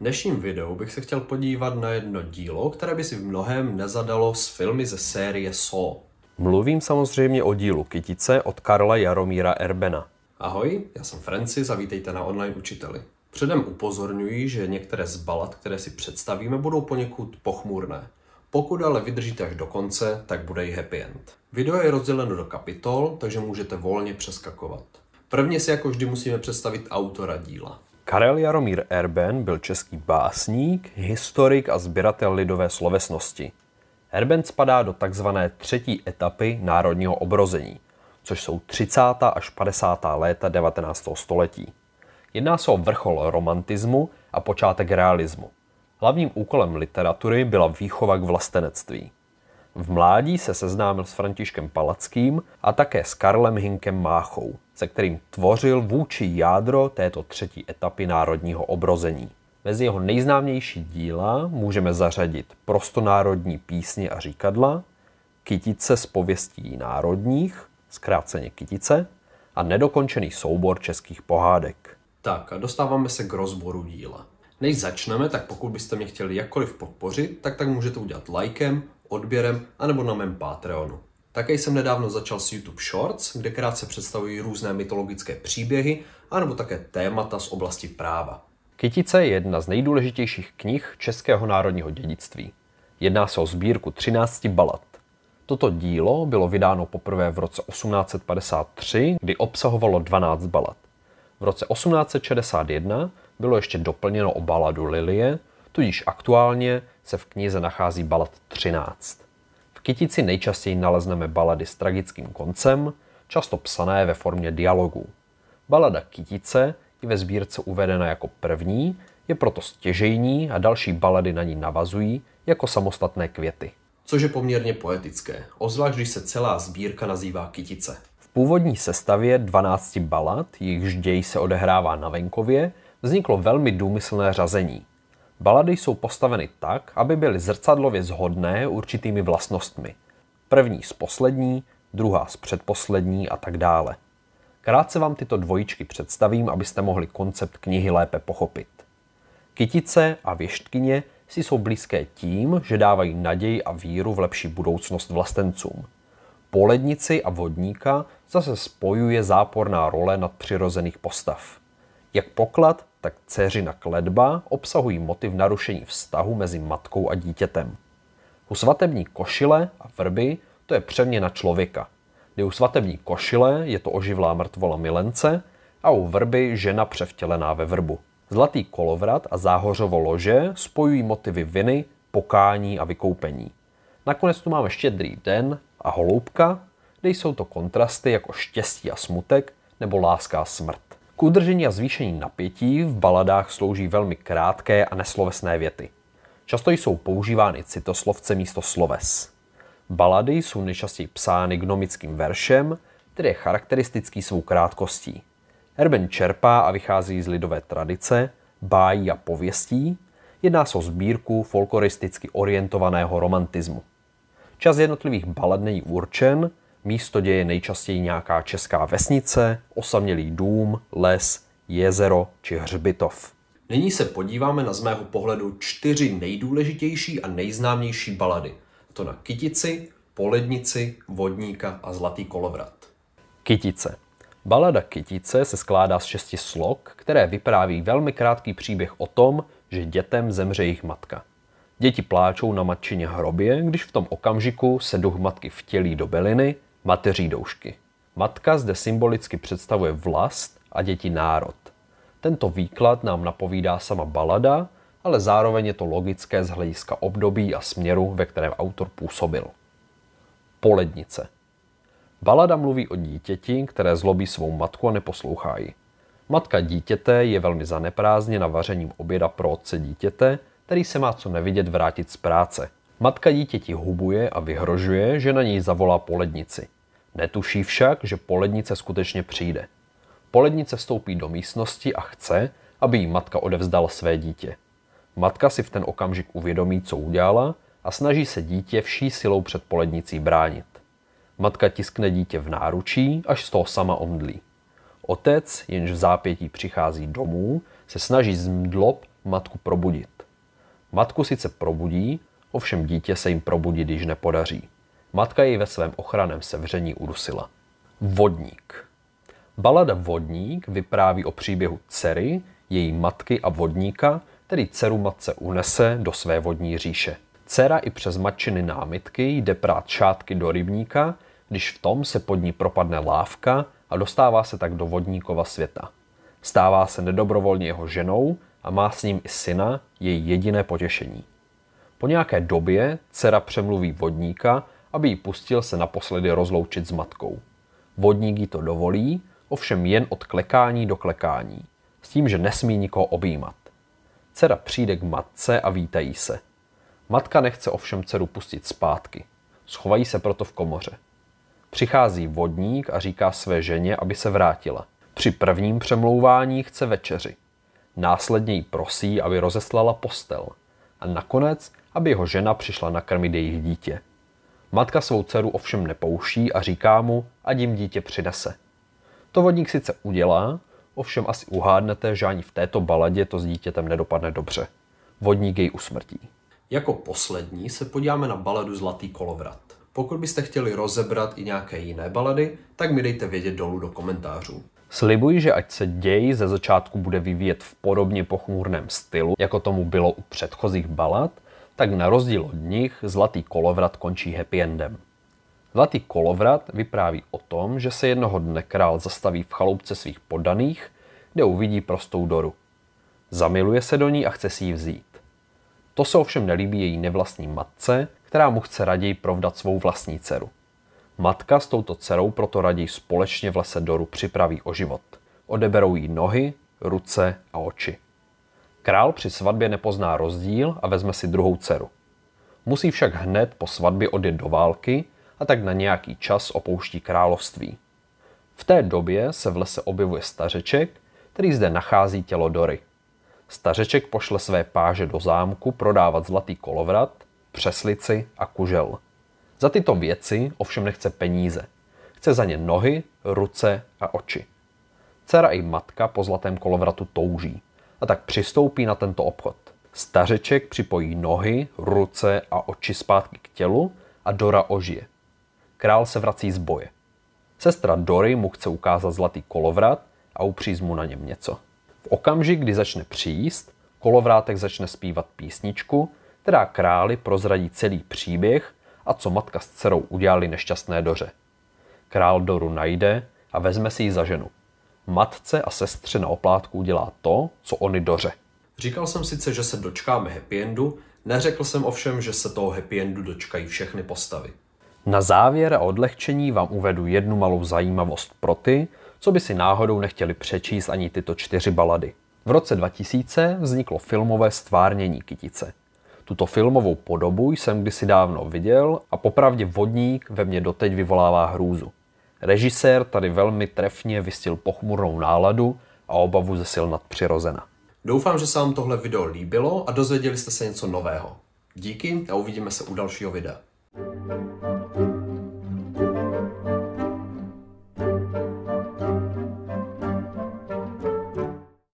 dnešním videu bych se chtěl podívat na jedno dílo, které by si v mnohem nezadalo s filmy ze série Saw. Mluvím samozřejmě o dílu Kytice od Karla Jaromíra Erbena. Ahoj, já jsem Francis a vítejte na online učiteli. Předem upozorňuji, že některé z balad, které si představíme, budou poněkud pochmurné. Pokud ale vydržíte až do konce, tak bude i happy end. Video je rozděleno do kapitol, takže můžete volně přeskakovat. Prvně si jako vždy musíme představit autora díla. Karel Jaromír Erben byl český básník, historik a sběratel lidové slovesnosti. Erben spadá do takzvané třetí etapy národního obrození, což jsou 30. až 50. léta 19. století. Jedná se o vrchol romantismu a počátek realismu. Hlavním úkolem literatury byla výchova k vlastenectví. V mládí se seznámil s Františkem Palackým a také s Karlem Hinkem Máchou, se kterým tvořil vůči jádro této třetí etapy národního obrození. Mezi jeho nejznámější díla můžeme zařadit prostonárodní písně a říkadla, Kytice z pověstí národních, zkráceně Kytice, a nedokončený soubor českých pohádek. Tak a dostáváme se k rozboru díla. Než začneme, tak pokud byste mě chtěli jakkoliv podpořit, tak tak můžete udělat lajkem, odběrem anebo na mém Patreonu. Také jsem nedávno začal s YouTube Shorts, kde krátce představují různé mytologické příběhy anebo také témata z oblasti práva. Kytice je jedna z nejdůležitějších knih českého národního dědictví. Jedná se o sbírku 13 balad. Toto dílo bylo vydáno poprvé v roce 1853, kdy obsahovalo 12 balad. V roce 1861 bylo ještě doplněno o baladu Lilie, tudíž aktuálně se v knize nachází balad 13. V kytici nejčastěji nalezneme balady s tragickým koncem, často psané ve formě dialogů. Balada kytice je ve sbírce uvedena jako první, je proto stěžejní a další balady na ní navazují jako samostatné květy. Což je poměrně poetické, ozvlášť když se celá sbírka nazývá kytice. V původní sestavě 12 balad, jejichž děj se odehrává na venkově, vzniklo velmi důmyslné řazení – Balady jsou postaveny tak, aby byly zrcadlově zhodné určitými vlastnostmi. První z poslední, druhá z předposlední a tak dále. Krátce vám tyto dvojičky představím, abyste mohli koncept knihy lépe pochopit. Kytice a věštkyně si jsou blízké tím, že dávají naději a víru v lepší budoucnost vlastencům. Polednici a vodníka zase spojuje záporná role nadpřirozených postav. Jak poklad, tak dceřina kledba obsahují motiv narušení vztahu mezi matkou a dítětem. U svatební košile a vrby to je přeměna člověka, kdy u svatební košile je to oživlá mrtvola milence a u vrby žena převtělená ve vrbu. Zlatý kolovrat a záhořovo lože spojují motivy viny, pokání a vykoupení. Nakonec tu máme štědrý den a holoubka, kde jsou to kontrasty jako štěstí a smutek nebo láska a smrt. K udržení a zvýšení napětí v baladách slouží velmi krátké a neslovesné věty. Často jsou používány citoslovce místo sloves. Balady jsou nejčastěji psány gnomickým veršem, který je charakteristický svou krátkostí. Erben čerpá a vychází z lidové tradice, bájí a pověstí, jedná se o sbírku folkloristicky orientovaného romantismu. Čas jednotlivých balad není určen, Místo děje nejčastěji nějaká česká vesnice, osamělý dům, les, jezero či hřbitov. Nyní se podíváme na z mého pohledu čtyři nejdůležitější a nejznámější balady. To na Kytici, Polednici, Vodníka a Zlatý kolovrat. Kytice. Balada Kytice se skládá z šesti slok, které vypráví velmi krátký příběh o tom, že dětem zemře jejich matka. Děti pláčou na matčině hrobě, když v tom okamžiku se duch matky vtělí do beliny mateří doušky. Matka zde symbolicky představuje vlast a děti národ. Tento výklad nám napovídá sama balada, ale zároveň je to logické z hlediska období a směru, ve kterém autor působil. Polednice. Balada mluví o dítěti, které zlobí svou matku a neposlouchá ji. Matka dítěte je velmi zaneprázdněna vařením oběda pro otce dítěte, který se má co nevidět vrátit z práce. Matka dítěti hubuje a vyhrožuje, že na něj zavolá polednici. Netuší však, že polednice skutečně přijde. Polednice vstoupí do místnosti a chce, aby jí matka odevzdala své dítě. Matka si v ten okamžik uvědomí, co udělala a snaží se dítě vší silou před polednicí bránit. Matka tiskne dítě v náručí, až z toho sama omdlí. Otec, jenž v zápětí přichází domů, se snaží z mdlob matku probudit. Matku sice probudí, ovšem dítě se jim probudit již nepodaří. Matka jej ve svém ochraném sevření udusila. Vodník. Balada Vodník vypráví o příběhu dcery, její matky a vodníka, který dceru matce unese do své vodní říše. Dcera i přes matčiny námitky jde prát šátky do rybníka, když v tom se pod ní propadne lávka a dostává se tak do vodníkova světa. Stává se nedobrovolně jeho ženou a má s ním i syna, její jediné potěšení. Po nějaké době dcera přemluví vodníka, aby ji pustil se naposledy rozloučit s matkou. Vodník jí to dovolí, ovšem jen od klekání do klekání, s tím, že nesmí nikoho objímat. Cera přijde k matce a vítají se. Matka nechce ovšem dceru pustit zpátky. Schovají se proto v komoře. Přichází vodník a říká své ženě, aby se vrátila. Při prvním přemlouvání chce večeři. Následně ji prosí, aby rozeslala postel. A nakonec, aby jeho žena přišla nakrmit jejich dítě. Matka svou dceru ovšem nepouší a říká mu, ať jim dítě přinese. To vodník sice udělá, ovšem asi uhádnete, že ani v této baladě to s dítětem nedopadne dobře. Vodník jej usmrtí. Jako poslední se podíváme na baladu Zlatý kolovrat. Pokud byste chtěli rozebrat i nějaké jiné balady, tak mi dejte vědět dolů do komentářů. Slibuji, že ať se děj ze začátku bude vyvíjet v podobně pochmurném stylu, jako tomu bylo u předchozích balad, tak na rozdíl od nich Zlatý kolovrat končí happy endem. Zlatý kolovrat vypráví o tom, že se jednoho dne král zastaví v chaloupce svých podaných, kde uvidí prostou Doru. Zamiluje se do ní a chce si ji vzít. To se ovšem nelíbí její nevlastní matce, která mu chce raději provdat svou vlastní dceru. Matka s touto dcerou proto raději společně v lese Doru připraví o život. Odeberou jí nohy, ruce a oči. Král při svatbě nepozná rozdíl a vezme si druhou dceru. Musí však hned po svatbě odjet do války a tak na nějaký čas opouští království. V té době se v lese objevuje stařeček, který zde nachází tělo Dory. Stařeček pošle své páže do zámku prodávat zlatý kolovrat, přeslici a kužel. Za tyto věci ovšem nechce peníze. Chce za ně nohy, ruce a oči. Dcera i matka po zlatém kolovratu touží a tak přistoupí na tento obchod. Stařeček připojí nohy, ruce a oči zpátky k tělu a Dora ožije. Král se vrací z boje. Sestra Dory mu chce ukázat zlatý kolovrat a upříz mu na něm něco. V okamžik, kdy začne přijíst, kolovrátek začne zpívat písničku, která králi prozradí celý příběh a co matka s dcerou udělali nešťastné Doře. Král Doru najde a vezme si ji za ženu matce a sestře na oplátku udělá to, co oni doře. Říkal jsem sice, že se dočkáme happy endu, neřekl jsem ovšem, že se toho happy endu dočkají všechny postavy. Na závěr a odlehčení vám uvedu jednu malou zajímavost pro ty, co by si náhodou nechtěli přečíst ani tyto čtyři balady. V roce 2000 vzniklo filmové stvárnění Kytice. Tuto filmovou podobu jsem kdysi dávno viděl a popravdě vodník ve mně doteď vyvolává hrůzu. Režisér tady velmi trefně vystil pochmurnou náladu a obavu ze sil nadpřirozena. Doufám, že se vám tohle video líbilo a dozvěděli jste se něco nového. Díky a uvidíme se u dalšího videa.